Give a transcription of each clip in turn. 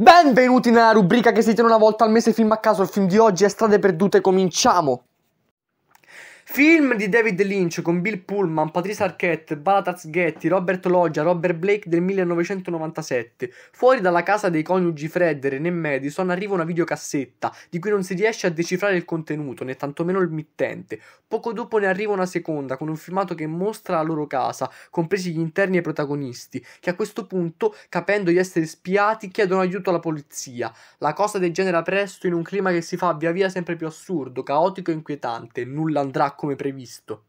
Benvenuti nella rubrica che si tiene una volta al mese film a caso, il film di oggi è Strade Perdute, cominciamo! Film di David Lynch con Bill Pullman, Patrice Arquette, Balataz Getty, Robert Loggia, Robert Blake del 1997. Fuori dalla casa dei coniugi Fred, e René Madison, arriva una videocassetta di cui non si riesce a decifrare il contenuto, né tantomeno il mittente. Poco dopo ne arriva una seconda con un filmato che mostra la loro casa, compresi gli interni e i protagonisti, che a questo punto, capendo di essere spiati, chiedono aiuto alla polizia. La cosa degenera presto in un clima che si fa via via sempre più assurdo, caotico e inquietante. Nulla andrà come previsto.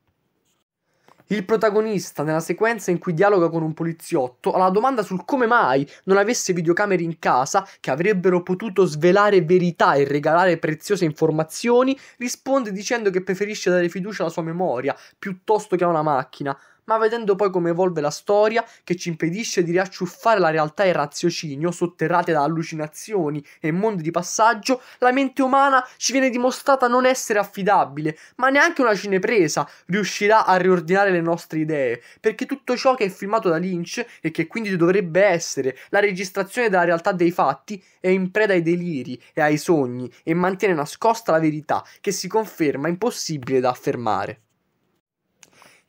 Il protagonista, nella sequenza in cui dialoga con un poliziotto, alla domanda sul come mai non avesse videocamere in casa che avrebbero potuto svelare verità e regalare preziose informazioni, risponde dicendo che preferisce dare fiducia alla sua memoria piuttosto che a una macchina ma vedendo poi come evolve la storia che ci impedisce di riacciuffare la realtà e il raziocinio sotterrate da allucinazioni e mondi di passaggio, la mente umana ci viene dimostrata non essere affidabile, ma neanche una cinepresa riuscirà a riordinare le nostre idee, perché tutto ciò che è filmato da Lynch e che quindi dovrebbe essere la registrazione della realtà dei fatti è in preda ai deliri e ai sogni e mantiene nascosta la verità che si conferma impossibile da affermare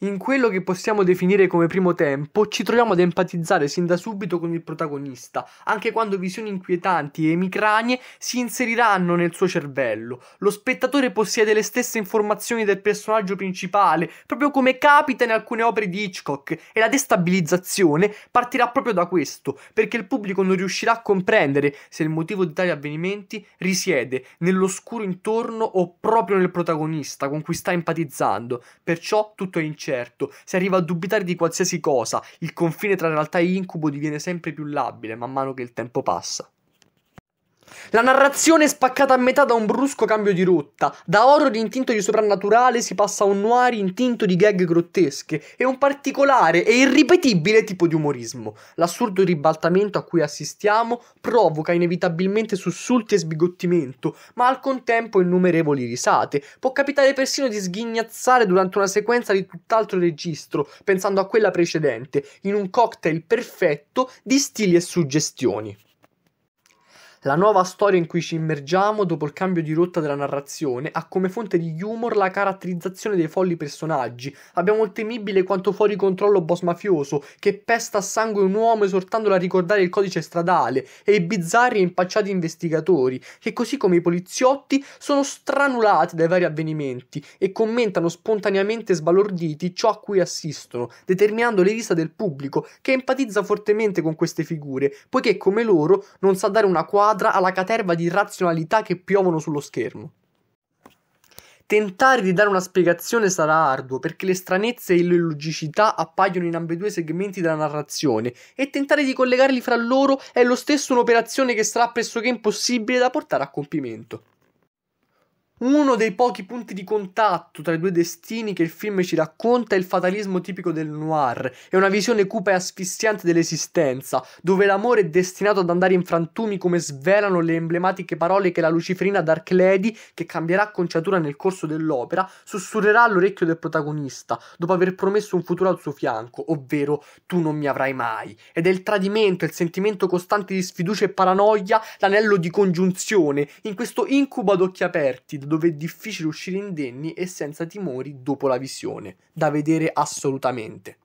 in quello che possiamo definire come primo tempo, ci troviamo ad empatizzare sin da subito con il protagonista, anche quando visioni inquietanti e emicranie si inseriranno nel suo cervello. Lo spettatore possiede le stesse informazioni del personaggio principale, proprio come capita in alcune opere di Hitchcock, e la destabilizzazione partirà proprio da questo, perché il pubblico non riuscirà a comprendere se il motivo di tali avvenimenti risiede nell'oscuro intorno o proprio nel protagonista con cui sta empatizzando. Perciò tutto è incerto incerto, si arriva a dubitare di qualsiasi cosa, il confine tra realtà e incubo diviene sempre più labile man mano che il tempo passa. La narrazione è spaccata a metà da un brusco cambio di rotta. Da horror intinto di soprannaturale si passa a un noir intinto di gag grottesche e un particolare e irripetibile tipo di umorismo. L'assurdo ribaltamento a cui assistiamo provoca inevitabilmente sussulti e sbigottimento, ma al contempo innumerevoli risate. Può capitare persino di sghignazzare durante una sequenza di tutt'altro registro, pensando a quella precedente, in un cocktail perfetto di stili e suggestioni la nuova storia in cui ci immergiamo dopo il cambio di rotta della narrazione ha come fonte di humor la caratterizzazione dei folli personaggi. Abbiamo il temibile quanto fuori controllo boss mafioso che pesta a sangue un uomo esortandolo a ricordare il codice stradale e i bizzarri e impacciati investigatori che così come i poliziotti sono stranulati dai vari avvenimenti e commentano spontaneamente sbalorditi ciò a cui assistono, determinando le risa del pubblico che empatizza fortemente con queste figure, poiché come loro non sa dare una quadra inquadra alla caterva di razionalità che piovono sullo schermo. Tentare di dare una spiegazione sarà arduo perché le stranezze e l'illogicità appaiono in ambedue segmenti della narrazione e tentare di collegarli fra loro è lo stesso un'operazione che sarà pressoché impossibile da portare a compimento. Uno dei pochi punti di contatto tra i due destini che il film ci racconta è il fatalismo tipico del noir, è una visione cupa e asfissiante dell'esistenza, dove l'amore è destinato ad andare in frantumi come svelano le emblematiche parole che la luciferina Dark Lady, che cambierà conciatura nel corso dell'opera, sussurrerà all'orecchio del protagonista, dopo aver promesso un futuro al suo fianco, ovvero tu non mi avrai mai. Ed è il tradimento, il sentimento costante di sfiducia e paranoia, l'anello di congiunzione, in questo incubo ad occhi aperti, dove è difficile uscire indenni e senza timori dopo la visione, da vedere assolutamente.